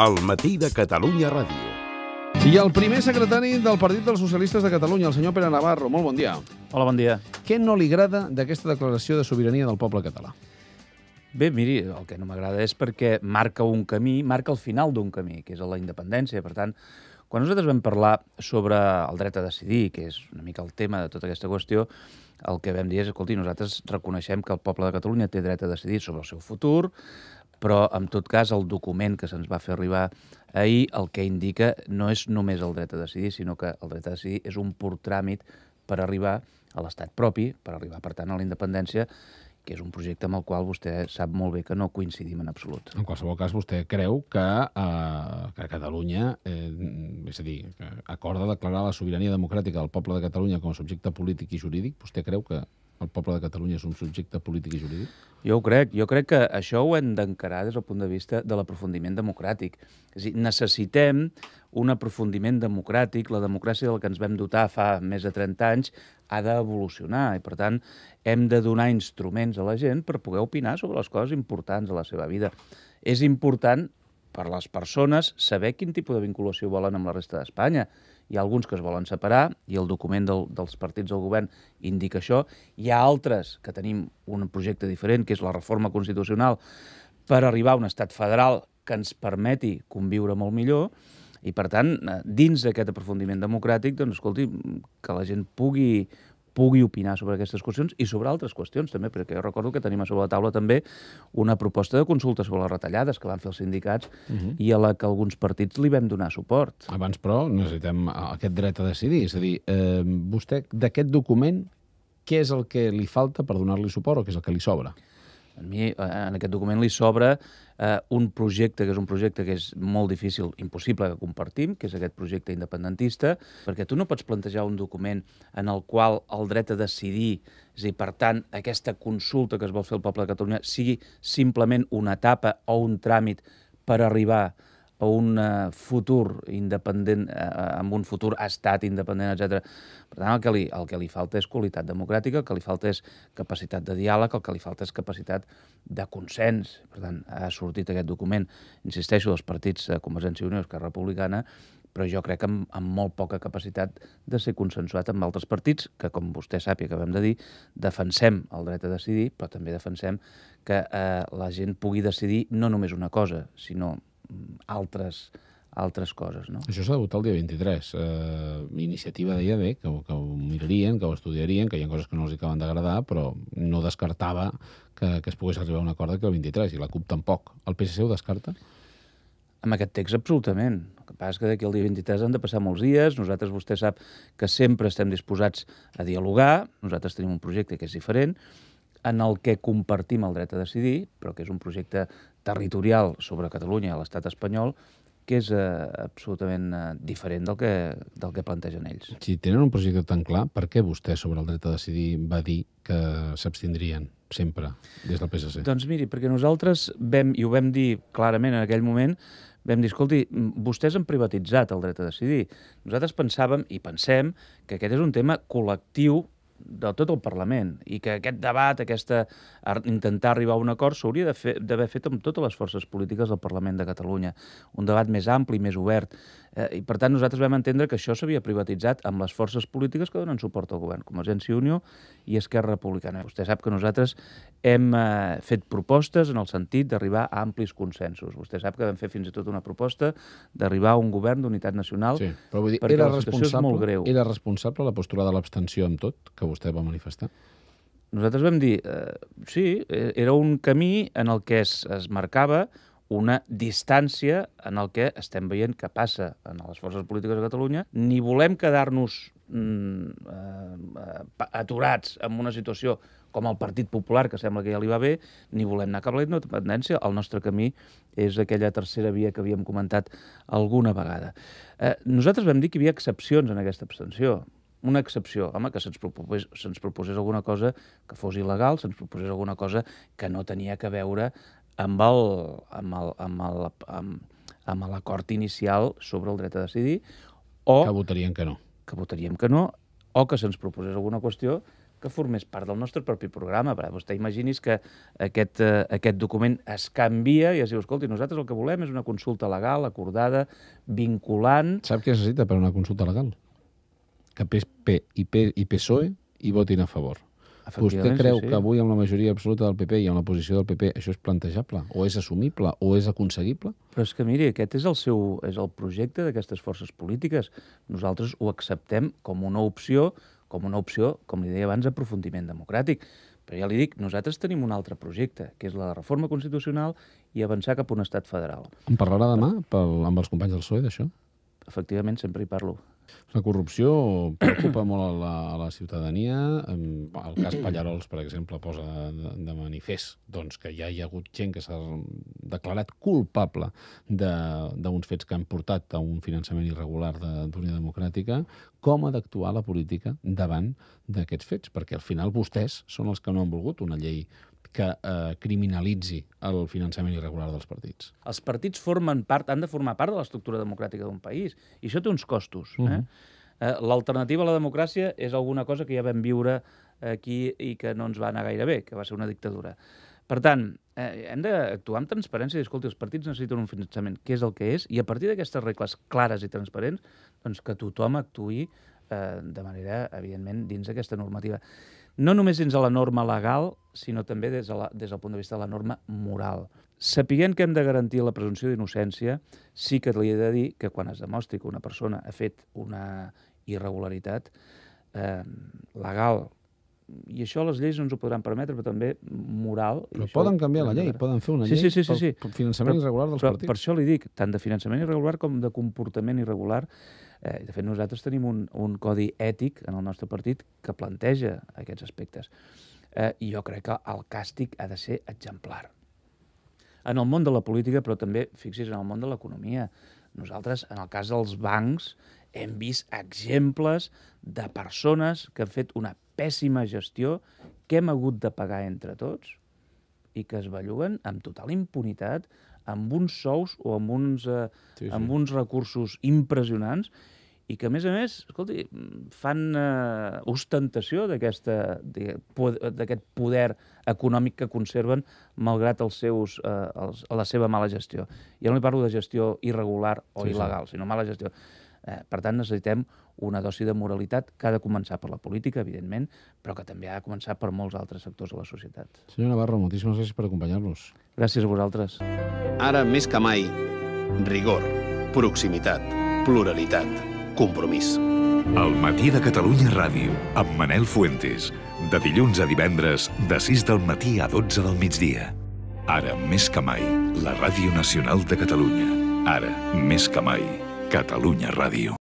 El matí de Catalunya Ràdio. I el primer secretari del Partit dels Socialistes de Catalunya, el senyor Pere Navarro. Molt bon dia. Hola, bon dia. Què no li agrada d'aquesta declaració de sobirania del poble català? Bé, miri, el que no m'agrada és perquè marca un camí, marca el final d'un camí, que és la independència. Per tant, quan nosaltres vam parlar sobre el dret a decidir, que és una mica el tema de tota aquesta qüestió, el que vam dir és, escolti, nosaltres reconeixem que el poble de Catalunya té dret a decidir sobre el seu futur, però en tot cas el document que se'ns va fer arribar ahir el que indica no és només el dret a decidir, sinó que el dret a decidir és un pur tràmit per arribar a l'estat propi, per arribar, per tant, a la independència, que és un projecte amb el qual vostè sap molt bé que no coincidim en absolut. En qualsevol cas, vostè creu que, eh, que Catalunya, eh, és a dir, acorda declarar la sobirania democràtica del poble de Catalunya com a subjecte polític i jurídic, vostè creu que el poble de Catalunya és un subjecte polític i jurídic? Jo ho crec. Jo crec que això ho hem d'encarar des del punt de vista de l'aprofundiment democràtic. És dir, necessitem un aprofundiment democràtic. La democràcia del que ens vam dotar fa més de 30 anys ha d'evolucionar i, per tant, hem de donar instruments a la gent per poder opinar sobre les coses importants a la seva vida. És important per les persones saber quin tipus de vinculació volen amb la resta d'Espanya. Hi ha alguns que es volen separar i el document del, dels partits del govern indica això. Hi ha altres que tenim un projecte diferent, que és la reforma constitucional, per arribar a un estat federal que ens permeti conviure molt millor. I, per tant, eh, dins d'aquest aprofundiment democràtic, doncs, escolti, que la gent pugui pugui opinar sobre aquestes qüestions i sobre altres qüestions també, perquè jo recordo que tenim a sobre la taula també una proposta de consulta sobre les retallades que van fer els sindicats uh mhm. -huh. i a la que alguns partits li vam donar suport. Abans, però, necessitem aquest dret a decidir. És a dir, eh, vostè, d'aquest document, què és el que li falta per donar-li suport o què és el que li sobra? A mi, eh, en aquest document li sobra eh, un projecte, que és un projecte que és molt difícil, impossible que compartim, que és aquest projecte independentista, perquè tu no pots plantejar un document en el qual el dret a decidir, és a dir, per tant, aquesta consulta que es vol fer al poble de Catalunya sigui simplement una etapa o un tràmit per arribar a o un eh, futur independent, eh, eh, amb un futur estat independent, etc. Per tant, el que, li, el que li falta és qualitat democràtica, el que li falta és capacitat de diàleg, el que li falta és capacitat de consens. Per tant, ha sortit aquest document, insisteixo, dels partits de Convergència i Unió, Esquerra Republicana, però jo crec que amb, amb molt poca capacitat de ser consensuat amb altres partits, que com vostè sap i acabem de dir, defensem el dret a decidir, però també defensem que eh, la gent pugui decidir no només una cosa, sinó altres altres coses. No? Això s'ha de votar el dia 23. Uh, eh, iniciativa deia bé que, que ho mirarien, que ho estudiarien, que hi ha coses que no els acaben d'agradar, però no descartava que, que es pogués arribar a un acord que el 23, i la CUP tampoc. El PSC ho descarta? Amb aquest text, absolutament. El que passa és que d'aquí al dia 23 han de passar molts dies. Nosaltres, vostè sap que sempre estem disposats a dialogar. Nosaltres tenim un projecte que és diferent en el que compartim el dret a decidir, però que és un projecte territorial sobre Catalunya i l'estat espanyol, que és eh, absolutament eh, diferent del que, del que plantegen ells. Si tenen un projecte tan clar, per què vostè sobre el dret a decidir va dir que s'abstindrien sempre des del PSC? Doncs miri, perquè nosaltres vam, i ho vam dir clarament en aquell moment, vam dir, escolti, vostès han privatitzat el dret a decidir. Nosaltres pensàvem i pensem que aquest és un tema col·lectiu de tot el Parlament i que aquest debat, aquesta, intentar arribar a un acord, s'hauria d'haver fe, fet amb totes les forces polítiques del Parlament de Catalunya. Un debat més ampli, més obert. Eh, I, per tant, nosaltres vam entendre que això s'havia privatitzat amb les forces polítiques que donen suport al govern, com i Unió i Esquerra Republicana. Vostè sap que nosaltres hem eh, fet propostes en el sentit d'arribar a amplis consensos. Vostè sap que vam fer fins i tot una proposta d'arribar a un govern d'unitat nacional sí, però vull dir, perquè era la situació és molt greu. Era responsable la postura de l'abstenció amb tot que vostè va manifestar? Nosaltres vam dir, eh, sí, eh, era un camí en el que es, es marcava una distància en el que estem veient que passa en les forces polítiques de Catalunya, ni volem quedar-nos mm, eh, eh, aturats en una situació com el Partit Popular, que sembla que ja li va bé, ni volem anar cap a la independència. El nostre camí és aquella tercera via que havíem comentat alguna vegada. Eh, nosaltres vam dir que hi havia excepcions en aquesta abstenció una excepció, home, que se'ns proposés, se proposés alguna cosa que fos il·legal, se'ns proposés alguna cosa que no tenia que veure amb el, amb el, amb el, amb, amb l'acord inicial sobre el dret a decidir, o... Que votaríem que no. Que votaríem que no, o que se'ns proposés alguna qüestió que formés part del nostre propi programa. Però vostè imaginis que aquest, eh, aquest document es canvia i es diu, escolti, nosaltres el que volem és una consulta legal, acordada, vinculant... Sap què necessita per una consulta legal? Que PP i, P i PSOE hi votin a favor. Vostè creu sí, sí. que avui amb la majoria absoluta del PP i amb la posició del PP això és plantejable? O és assumible? O és aconseguible? Però és que, miri, aquest és el, seu, és el projecte d'aquestes forces polítiques. Nosaltres ho acceptem com una opció, com una opció, com li deia abans, aprofundiment democràtic. Però ja li dic, nosaltres tenim un altre projecte, que és la reforma constitucional i avançar cap a un estat federal. En parlarà demà pel, amb els companys del PSOE, d'això? Efectivament, sempre hi parlo. La corrupció preocupa molt a la, a la ciutadania. El cas Pallarols, per exemple, posa de, de manifest doncs, que ja hi ha hagut gent que s'ha declarat culpable d'uns de, fets que han portat a un finançament irregular d'Unió de, Democràtica. Com ha d'actuar la política davant d'aquests fets? Perquè al final vostès són els que no han volgut una llei que eh, criminalitzi el finançament irregular dels partits. Els partits formen part, han de formar part de l'estructura democràtica d'un país, i això té uns costos. Uh -huh. eh? Mhm. eh L'alternativa a la democràcia és alguna cosa que ja vam viure aquí i que no ens va anar gaire bé, que va ser una dictadura. Per tant, eh, hem d'actuar amb transparència i, escolti, els partits necessiten un finançament, que és el que és, i a partir d'aquestes regles clares i transparents, doncs que tothom actui eh, de manera, evidentment, dins d'aquesta normativa no només dins de la norma legal, sinó també des, de la, des del punt de vista de la norma moral. Sapiguent que hem de garantir la presumpció d'innocència, sí que li he de dir que quan es demostri que una persona ha fet una irregularitat eh, legal, i això les lleis no ens ho podran permetre, però també moral... Però i poden canviar la llei, permetre. poden fer una sí, llei sí, sí, sí, sí. pel finançament però, irregular dels però partits. Per això li dic, tant de finançament irregular com de comportament irregular, Eh, de fet, nosaltres tenim un, un codi ètic en el nostre partit que planteja aquests aspectes. Eh, I jo crec que el càstig ha de ser exemplar. En el món de la política, però també, fixi's, en el món de l'economia. Nosaltres, en el cas dels bancs, hem vist exemples de persones que han fet una pèssima gestió que hem hagut de pagar entre tots i que es belluguen amb total impunitat amb uns sous o amb uns, eh, sí, sí. amb uns recursos impressionants i que, a més a més, escolti, fan eh, ostentació d'aquest poder econòmic que conserven malgrat els seus, eh, els, la seva mala gestió. Ja no li parlo de gestió irregular o sí, il·legal, sí. sinó mala gestió. Eh, per tant, necessitem una dosi de moralitat que ha de començar per la política, evidentment, però que també ha de començar per molts altres sectors de la societat. Senyor Navarro, moltíssimes gràcies per acompanyar-nos. Gràcies a vosaltres. Ara, més que mai, rigor, proximitat, pluralitat, compromís. El matí de Catalunya Ràdio, amb Manel Fuentes. De dilluns a divendres, de 6 del matí a 12 del migdia. Ara, més que mai, la Ràdio Nacional de Catalunya. Ara, més que mai. Cataluña Radio.